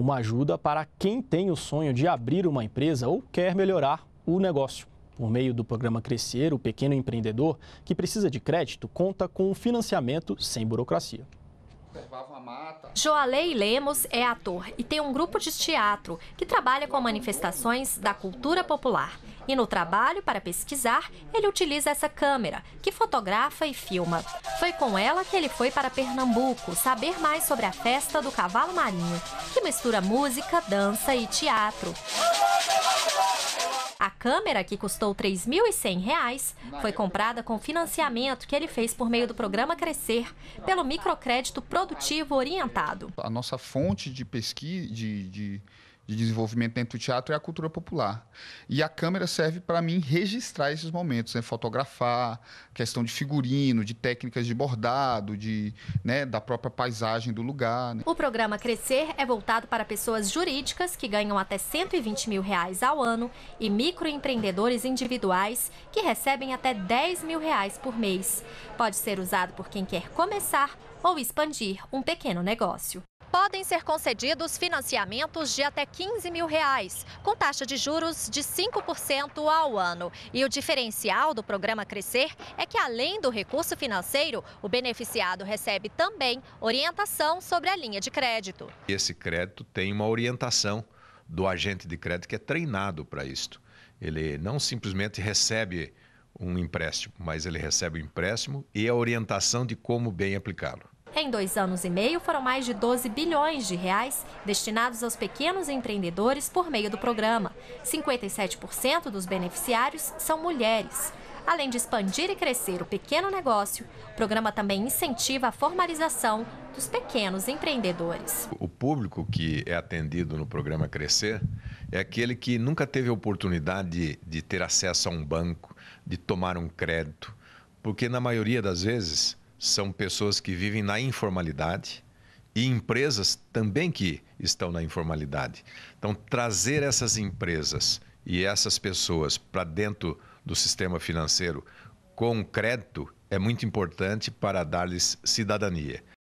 uma ajuda para quem tem o sonho de abrir uma empresa ou quer melhorar o negócio. Por meio do programa Crescer, o pequeno empreendedor que precisa de crédito conta com um financiamento sem burocracia. Joalei Lemos é ator e tem um grupo de teatro que trabalha com manifestações da cultura popular. E no trabalho, para pesquisar, ele utiliza essa câmera, que fotografa e filma. Foi com ela que ele foi para Pernambuco saber mais sobre a festa do cavalo marinho, que mistura música, dança e teatro. A câmera, que custou R$ reais foi comprada com financiamento que ele fez por meio do programa Crescer, pelo microcrédito produtivo orientado. A nossa fonte de pesquisa, de, de de desenvolvimento dentro do teatro é a cultura popular. E a câmera serve para mim registrar esses momentos, né? fotografar, questão de figurino, de técnicas de bordado, de, né, da própria paisagem do lugar. Né? O programa Crescer é voltado para pessoas jurídicas que ganham até 120 mil reais ao ano e microempreendedores individuais que recebem até 10 mil reais por mês. Pode ser usado por quem quer começar ou expandir um pequeno negócio podem ser concedidos financiamentos de até 15 mil reais, com taxa de juros de 5% ao ano. E o diferencial do programa Crescer é que, além do recurso financeiro, o beneficiado recebe também orientação sobre a linha de crédito. Esse crédito tem uma orientação do agente de crédito que é treinado para isto. Ele não simplesmente recebe um empréstimo, mas ele recebe o um empréstimo e a orientação de como bem aplicá-lo. Em dois anos e meio, foram mais de 12 bilhões de reais destinados aos pequenos empreendedores por meio do programa. 57% dos beneficiários são mulheres. Além de expandir e crescer o pequeno negócio, o programa também incentiva a formalização dos pequenos empreendedores. O público que é atendido no programa Crescer é aquele que nunca teve oportunidade de, de ter acesso a um banco, de tomar um crédito, porque na maioria das vezes são pessoas que vivem na informalidade e empresas também que estão na informalidade. Então, trazer essas empresas e essas pessoas para dentro do sistema financeiro com crédito é muito importante para dar-lhes cidadania.